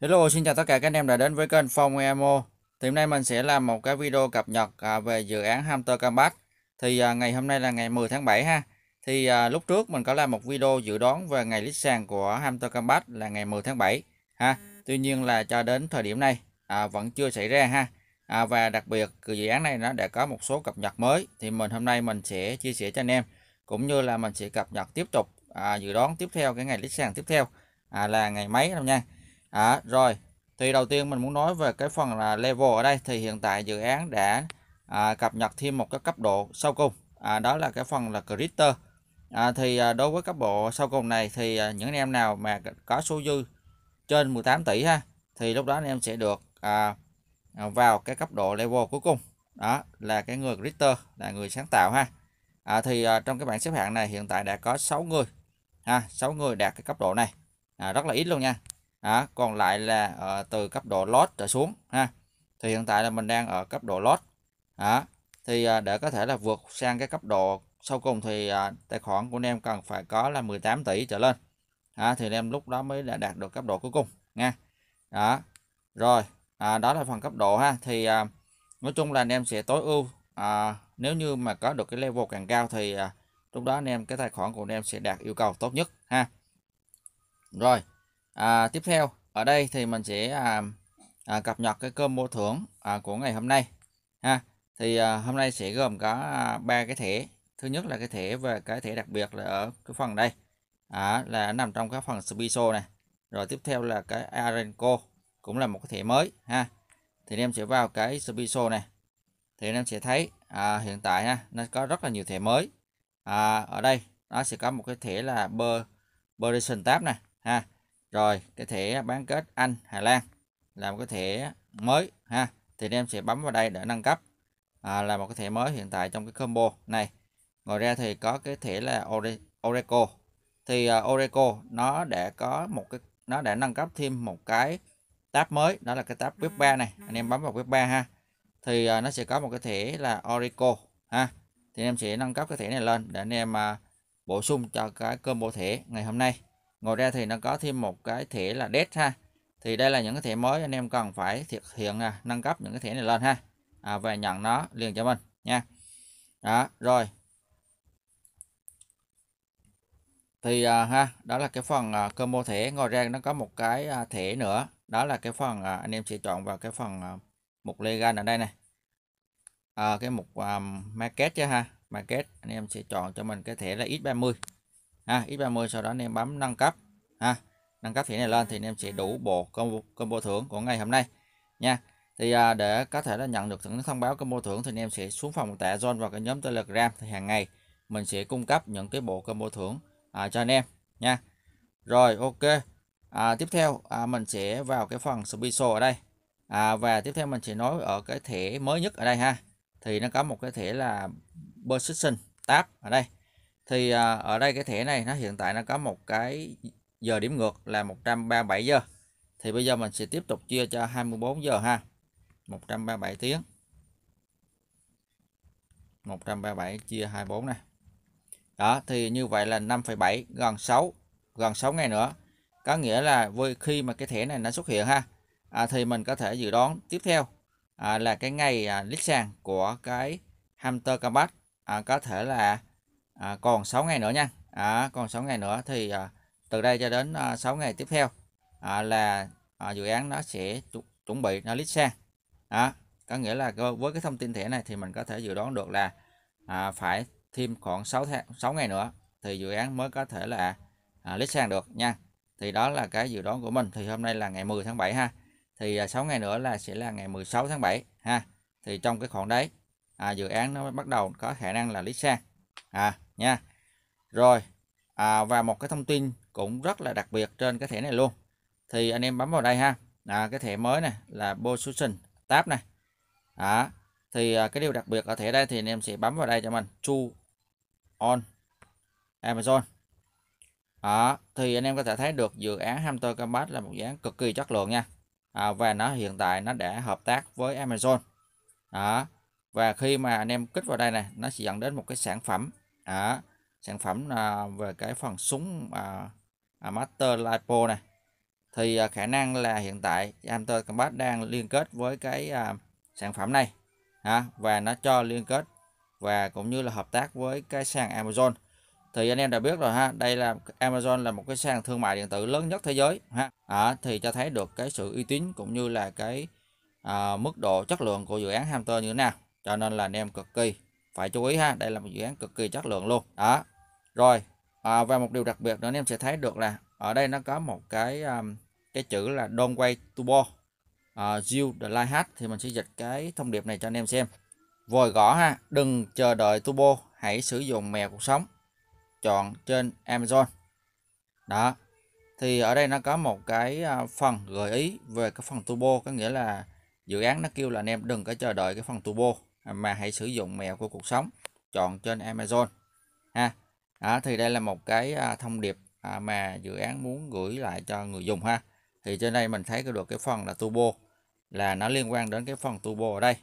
Hello, xin chào tất cả các anh em đã đến với kênh Phong Emo. Thì hôm nay mình sẽ làm một cái video cập nhật à, về dự án Hamster Combat. Thì à, ngày hôm nay là ngày 10 tháng 7 ha. Thì à, lúc trước mình có làm một video dự đoán về ngày list sàn của Hamster Combat là ngày 10 tháng 7 ha. Tuy nhiên là cho đến thời điểm này à, vẫn chưa xảy ra ha. À, và đặc biệt dự án này nó đã có một số cập nhật mới thì mình hôm nay mình sẽ chia sẻ cho anh em cũng như là mình sẽ cập nhật tiếp tục à, dự đoán tiếp theo cái ngày list sàn tiếp theo à, là ngày mấy đâu nha à, rồi thì đầu tiên mình muốn nói về cái phần là level ở đây thì hiện tại dự án đã à, cập nhật thêm một cái cấp độ sau cùng à, đó là cái phần là critter à, thì à, đối với cấp độ sau cùng này thì à, những anh em nào mà có số dư trên 18 tỷ ha thì lúc đó anh em sẽ được à, à, vào cái cấp độ level cuối cùng đó là cái người critter là người sáng tạo ha à, thì à, trong cái bảng xếp hạng này hiện tại đã có 6 người ha 6 người đạt cái cấp độ này à, rất là ít luôn nha à, còn lại là ở ờ, từ cấp độ lot trở xuống ha thì hiện tại là mình đang ở cấp độ lot à, thì ờ, để có thể là vượt sang cái cấp độ sau cùng thì ờ, tài khoản của anh em cần phải có là 18 tỷ trở lên à, thì anh em lúc đó mới đã đạt được cấp độ cuối cùng nha à rồi à, đó là phần cấp độ ha thì à, nói chung là anh em sẽ tối ưu à, nếu như mà có được cái level càng cao thì à, lúc đó anh em cái tài khoản của anh em sẽ đạt yêu cầu tốt nhất ha rồi à, tiếp theo ở đây thì mình sẽ à, à, cập nhật cái combo thưởng à, của ngày hôm nay ha thì à, hôm nay sẽ gồm có à, ba à, cái thẻ thứ nhất là cái thẻ về cái thẻ đặc biệt là ở cái phần đây à, là nằm trong cái phần special này rồi tiếp theo là cái arenco cũng là một cái thẻ mới ha thì em sẽ vào cái special này thì em sẽ thấy à, hiện tại ha nó có rất là nhiều thẻ mới à, ở đây nó sẽ có một cái thẻ là ber Berition tab này ha rồi cái thẻ bán kết Anh Hà Lan là một cái thẻ mới ha thì anh em sẽ bấm vào đây để nâng cấp à, là một cái thẻ mới hiện tại trong cái combo này ngoài ra thì có cái thẻ là Oreco thì uh, Oreco nó đã có một cái nó đã nâng cấp thêm một cái tab mới đó là cái tab web 3 này anh em bấm vào web 3 ha thì uh, nó sẽ có một cái thẻ là Oreco ha thì anh em sẽ nâng cấp cái thẻ này lên để anh em uh, bổ sung cho cái combo thẻ ngày hôm nay ngoài ra thì nó có thêm một cái thẻ là dead ha thì đây là những cái thẻ mới anh em cần phải thực hiện là nâng cấp những cái thẻ này lên ha à, và nhận nó liền cho mình nha đó rồi thì à, ha đó là cái phần à, combo thẻ ngoài ra nó có một cái à, thẻ nữa đó là cái phần à, anh em sẽ chọn vào cái phần à, mục legal ở đây này à, cái mục à, market chứ ha market anh em sẽ chọn cho mình cái thẻ là x30 ha, x30 sau đó anh em bấm nâng cấp ha nâng cấp thẻ này lên thì anh em sẽ đủ bộ combo, combo thưởng của ngày hôm nay nha thì à, để có thể là nhận được những thông báo combo thưởng thì anh em sẽ xuống phòng tạ zone vào cái nhóm telegram thì hàng ngày mình sẽ cung cấp những cái bộ combo thưởng à, cho anh em nha rồi ok à, tiếp theo à, mình sẽ vào cái phần special ở đây à, và tiếp theo mình sẽ nói ở cái thẻ mới nhất ở đây ha thì nó có một cái thẻ là position tab ở đây thì à, ở đây cái thẻ này nó hiện tại nó có một cái giờ điểm ngược là 137 giờ thì bây giờ mình sẽ tiếp tục chia cho 24 giờ ha 137 tiếng 137 chia 24 này đó thì như vậy là 5,7 gần 6 gần 6 ngày nữa có nghĩa là với khi mà cái thẻ này nó xuất hiện ha à, thì mình có thể dự đoán tiếp theo à, là cái ngày à, lít sàn của cái hamster combat à, có thể là à, còn 6 ngày nữa nha à, còn 6 ngày nữa thì à, từ đây cho đến à, 6 ngày tiếp theo à, là à, dự án nó sẽ chu, chuẩn bị nó lít xe, à, có nghĩa là với cái thông tin thẻ này thì mình có thể dự đoán được là à, phải thêm khoảng 6 tháng 6 ngày nữa thì dự án mới có thể là à, lít sang được nha thì đó là cái dự đoán của mình thì hôm nay là ngày 10 tháng 7 ha thì à, 6 ngày nữa là sẽ là ngày 16 tháng 7 ha thì trong cái khoảng đấy à, dự án nó bắt đầu có khả năng là lít sang à nha rồi à, và một cái thông tin cũng rất là đặc biệt trên cái thẻ này luôn thì anh em bấm vào đây ha à, cái thẻ mới này là position tab này à, thì à, cái điều đặc biệt ở thẻ đây thì anh em sẽ bấm vào đây cho mình chu on Amazon à, thì anh em có thể thấy được dự án hamster Combat là một dự án cực kỳ chất lượng nha à, và nó hiện tại nó đã hợp tác với Amazon à, và khi mà anh em kích vào đây này nó sẽ dẫn đến một cái sản phẩm à sản phẩm à, về cái phần súng à, à, Master Lipo này thì à, khả năng là hiện tại Hunter Combat đang liên kết với cái à, sản phẩm này à, và nó cho liên kết và cũng như là hợp tác với cái sàn Amazon thì anh em đã biết rồi ha đây là Amazon là một cái sàn thương mại điện tử lớn nhất thế giới ha à, thì cho thấy được cái sự uy tín cũng như là cái à, mức độ chất lượng của dự án Hunter như thế nào cho nên là anh em cực kỳ phải chú ý ha đây là một dự án cực kỳ chất lượng luôn đó rồi à, và một điều đặc biệt nữa anh em sẽ thấy được là ở đây nó có một cái um, cái chữ là don't wait turbo uh, Jill the light thì mình sẽ dịch cái thông điệp này cho anh em xem vòi gõ ha đừng chờ đợi turbo hãy sử dụng mèo cuộc sống chọn trên Amazon đó thì ở đây nó có một cái à, phần gợi ý về cái phần turbo có nghĩa là dự án nó kêu là anh em đừng có chờ đợi cái phần turbo mà hãy sử dụng mèo của cuộc sống chọn trên Amazon ha đó, thì đây là một cái à, thông điệp à, mà dự án muốn gửi lại cho người dùng ha thì trên đây mình thấy được cái phần là turbo là nó liên quan đến cái phần turbo ở đây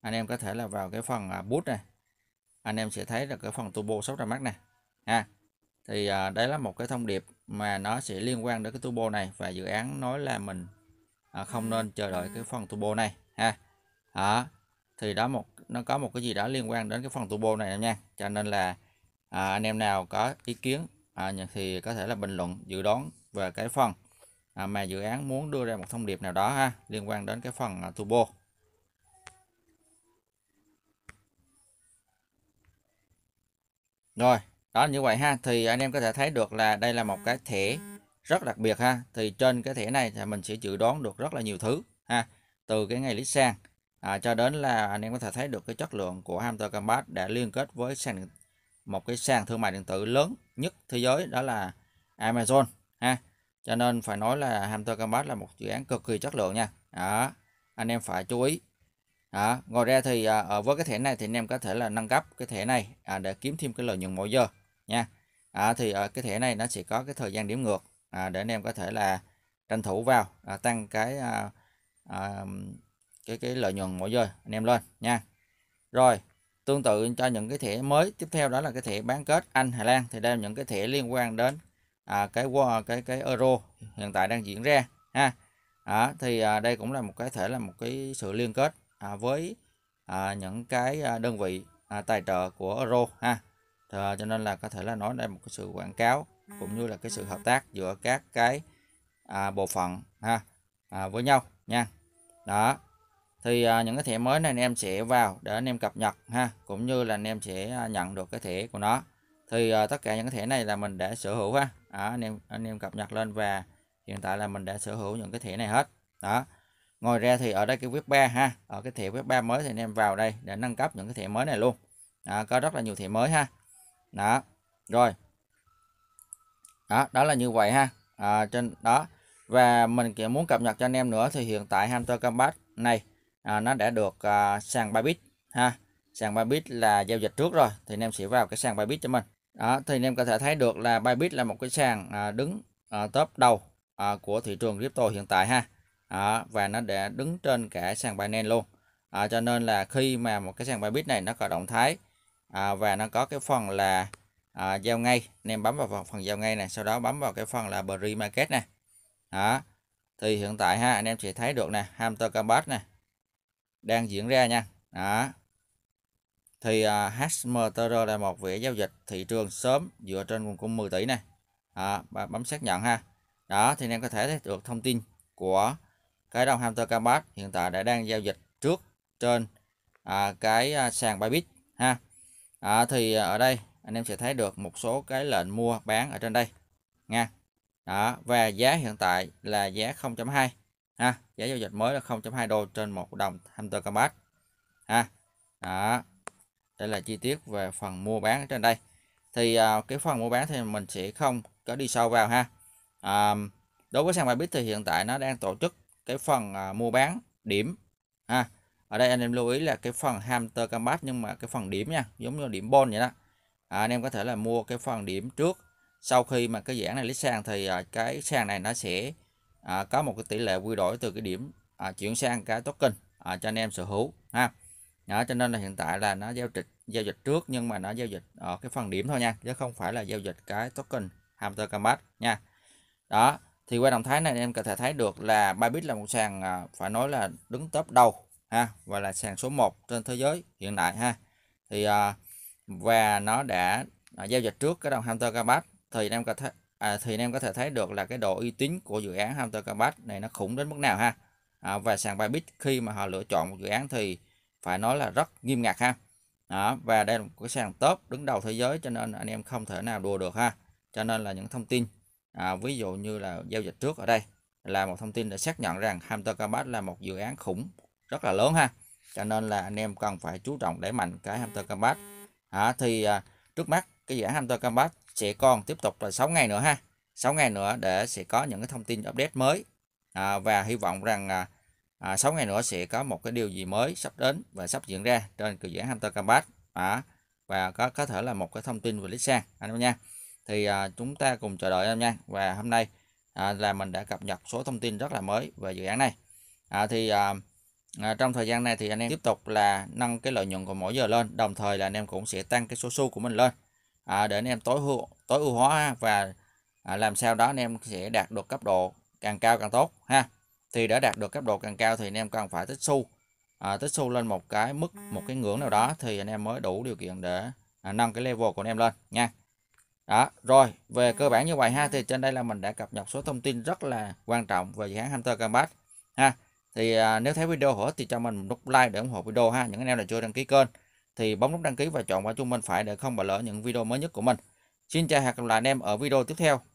anh em có thể là vào cái phần à, bút này anh em sẽ thấy là cái phần turbo 600 mắt này ha thì à, đấy là một cái thông điệp mà nó sẽ liên quan đến cái turbo này và dự án nói là mình à, không nên chờ đợi cái phần turbo này ha đó thì đó một nó có một cái gì đó liên quan đến cái phần turbo này nha cho nên là à, anh em nào có ý kiến à, thì có thể là bình luận dự đoán về cái phần à, mà dự án muốn đưa ra một thông điệp nào đó ha liên quan đến cái phần à, turbo rồi đó như vậy ha thì anh em có thể thấy được là đây là một cái thẻ rất đặc biệt ha thì trên cái thẻ này thì mình sẽ dự đoán được rất là nhiều thứ ha từ cái ngày lít sang à, cho đến là anh em có thể thấy được cái chất lượng của Hamster Combat đã liên kết với sàn một cái sàn thương mại điện tử lớn nhất thế giới đó là Amazon ha cho nên phải nói là Hamster Combat là một dự án cực kỳ chất lượng nha đó anh em phải chú ý đó. ngoài ra thì à, với cái thẻ này thì anh em có thể là nâng cấp cái thẻ này à, để kiếm thêm cái lợi nhuận mỗi giờ nha à, thì ở cái thẻ này nó sẽ có cái thời gian điểm ngược à, để anh em có thể là tranh thủ vào à, tăng cái à, à, cái cái lợi nhuận mỗi giờ anh em lên nha rồi tương tự cho những cái thẻ mới tiếp theo đó là cái thẻ bán kết Anh Hà Lan thì đây là những cái thẻ liên quan đến à, cái cái cái euro hiện tại đang diễn ra ha à, thì à, đây cũng là một cái thể là một cái sự liên kết à, với à, những cái à, đơn vị à, tài trợ của euro ha thì, à, cho nên là có thể là nói đây là một cái sự quảng cáo cũng như là cái sự hợp tác giữa các cái à, bộ phận ha à, với nhau nha đó thì à, những cái thẻ mới này anh em sẽ vào để anh em cập nhật ha cũng như là anh em sẽ à, nhận được cái thẻ của nó thì à, tất cả những cái thẻ này là mình đã sở hữu ha à, anh em anh em cập nhật lên và hiện tại là mình đã sở hữu những cái thẻ này hết đó ngoài ra thì ở đây cái web 3 ha ở cái thẻ web 3 mới thì anh em vào đây để nâng cấp những cái thẻ mới này luôn đó, có rất là nhiều thẻ mới ha đó rồi đó đó là như vậy ha à, trên đó và mình cũng muốn cập nhật cho anh em nữa thì hiện tại Hamster Combat này à, nó đã được à, sàn 3 bit ha sàn 3 bit là giao dịch trước rồi thì anh em sẽ vào cái sàn 3 bit cho mình đó thì anh em có thể thấy được là 3 bit là một cái sàn à, đứng à, top đầu à, của thị trường crypto hiện tại ha à, và nó đã đứng trên cả sàn Binance luôn à, cho nên là khi mà một cái sàn Bybit này nó có động thái à, và nó có cái phần là à, giao ngay anh em bấm vào phần, phần giao ngay này sau đó bấm vào cái phần là pre market này đó thì hiện tại ha anh em sẽ thấy được nè hamster combat nè đang diễn ra nha đó thì uh, à, HMTR là một vỉa giao dịch thị trường sớm dựa trên nguồn cung 10 tỷ này à, bấm xác nhận ha đó thì anh em có thể thấy được thông tin của cái đồng hamster combat hiện tại đã đang giao dịch trước trên à, cái à, sàn Bybit ha à, thì ở đây anh em sẽ thấy được một số cái lệnh mua bán ở trên đây nha đó và giá hiện tại là giá 0.2 ha giá giao dịch mới là 0.2 đô trên một đồng hamster hamtercombat ha đó đây là chi tiết về phần mua bán trên đây thì à, cái phần mua bán thì mình sẽ không có đi sâu vào ha à, đối với sàn bài bit thì hiện tại nó đang tổ chức cái phần à, mua bán điểm ha ở đây anh em lưu ý là cái phần hamster combat nhưng mà cái phần điểm nha giống như điểm bon vậy đó à, anh em có thể là mua cái phần điểm trước sau khi mà cái giảng này lít sàn thì à, cái sàn này nó sẽ à, có một cái tỷ lệ quy đổi từ cái điểm à, chuyển sang cái token à, cho anh em sở hữu ha đó, cho nên là hiện tại là nó giao dịch giao dịch trước nhưng mà nó giao dịch ở cái phần điểm thôi nha chứ không phải là giao dịch cái token Hamster Combat nha đó thì qua động thái này em có thể thấy được là Bybit là một sàn à, phải nói là đứng top đầu ha và là sàn số 1 trên thế giới hiện tại ha thì à, và nó đã à, giao dịch trước cái đồng Hamster Combat thì em có thể à, thì anh em có thể thấy được là cái độ uy tín của dự án Hunter Combat này nó khủng đến mức nào ha à, và sàn Bybit khi mà họ lựa chọn một dự án thì phải nói là rất nghiêm ngặt ha đó, và đây là một cái sàn top đứng đầu thế giới cho nên anh em không thể nào đùa được ha cho nên là những thông tin à, ví dụ như là giao dịch trước ở đây là một thông tin để xác nhận rằng Hunter Combat là một dự án khủng rất là lớn ha cho nên là anh em cần phải chú trọng đẩy mạnh cái Hunter Combat à, thì à, trước mắt cái dự án Hunter Combat sẽ còn tiếp tục là 6 ngày nữa ha 6 ngày nữa để sẽ có những cái thông tin update mới à, và hy vọng rằng à, à, 6 ngày nữa sẽ có một cái điều gì mới sắp đến và sắp diễn ra trên cự giảng Hunter Combat à, và có có thể là một cái thông tin về lít sang anh em nha thì à, chúng ta cùng chờ đợi em nha và hôm nay à, là mình đã cập nhật số thông tin rất là mới về dự án này à, thì à, À, trong thời gian này thì anh em tiếp tục là nâng cái lợi nhuận của mỗi giờ lên đồng thời là anh em cũng sẽ tăng cái số xu của mình lên à, để anh em tối ưu tối ưu hóa và à, làm sao đó anh em sẽ đạt được cấp độ càng cao càng tốt ha thì đã đạt được cấp độ càng cao thì anh em cần phải tích xu à, tích xu lên một cái mức một cái ngưỡng nào đó thì anh em mới đủ điều kiện để à, nâng cái level của anh em lên nha đó rồi về cơ bản như vậy ha thì trên đây là mình đã cập nhật số thông tin rất là quan trọng về dự án Hunter Combat ha thì à, nếu thấy video hữu ích thì cho mình nút like để ủng hộ video ha những anh em là chưa đăng ký kênh thì bấm nút đăng ký và chọn vào chuông bên phải để không bỏ lỡ những video mới nhất của mình. Xin chào hẹn gặp lại anh em ở video tiếp theo.